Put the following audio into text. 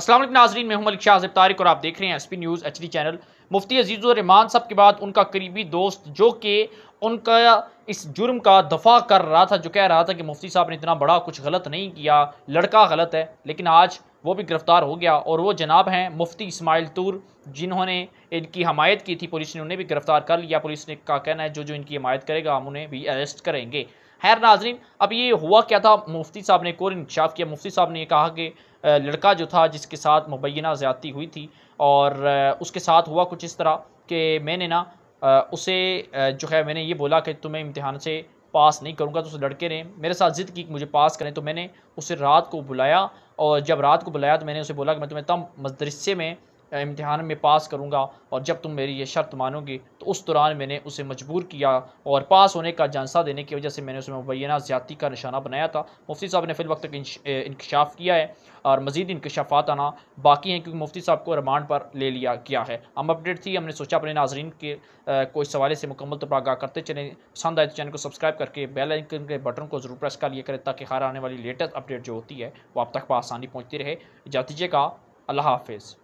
असलम नाजरीन मैं मलिक शाह तारिक और आप देख रहे हैं S P news H D channel Mufti Azizurrahman Sahab के बाद उनका करीबी दोस्त जो कि उनका इस जुर्म का दफा कर रहा था जो कह रहा था कि मुफ्ती साहब ने इतना बड़ा कुछ गलत नहीं किया लड़का गलत है लेकिन आज वो भी गिरफ़्तार हो गया और वो जनाब हैं मुफ्ती इसमाइल तूर जिन्होंने इनकी हमायत की थी पुलिस ने उन्हें भी गिरफ़्तार कर लिया पुलिस ने का कहना है जो जो इनकी हमायत करेगा हम उन्हें भी अरेस्ट करेंगे हैर नाजरीन अब ये हुआ क्या था मुफ्ती साहब ने एक और इंकशाफ किया मुफ्ती साहब ने कहा कि लड़का जो था जिसके साथ मुबैना ज़्यादती हुई थी और उसके साथ हुआ कुछ इस तरह कि मैंने ना उसे जो है मैंने ये बोला कि तुम्हें इम्तहान से पास नहीं करूँगा तो उस लड़के ने मेरे साथ ज़िद की मुझे पास करें तो मैंने उसे रात को बुलाया और जब रात को बुलाया तो मैंने उसे बोला कि मैं तुम्हें तब मदरसे में इम्तहान में पास करूँगा और जब तुम मेरी ये शर्त मानोगी तो उस दौरान मैंने उसे मजबूर किया और पास होने का जानसा देने की वजह से मैंने उसमें मुबैना ज़्यादा का निशाना बनाया था मुफ्ती साहब ने फिल वक्त तक इंकशाफ किया है और मज़ीद इंकशाफात आना बाकी हैं क्योंकि मुफ्ती साहब को रिमांड पर ले लिया गया है हम अपडेट थी हमने सोचा अपने नाजरन के कोई इस से मुकम्मल तौर पर आगाह करते चले पसंद आए तो चैनल को सब्सक्राइब करके बेल आइकन के बटन को ज़रूर प्रेस कर लिया करें ताकि हर आने वाली लेटेस्ट अपडेट जो होती है वो आप तक आसानी पहुँचती रहे जातीजे का अल्लाह हाफिज़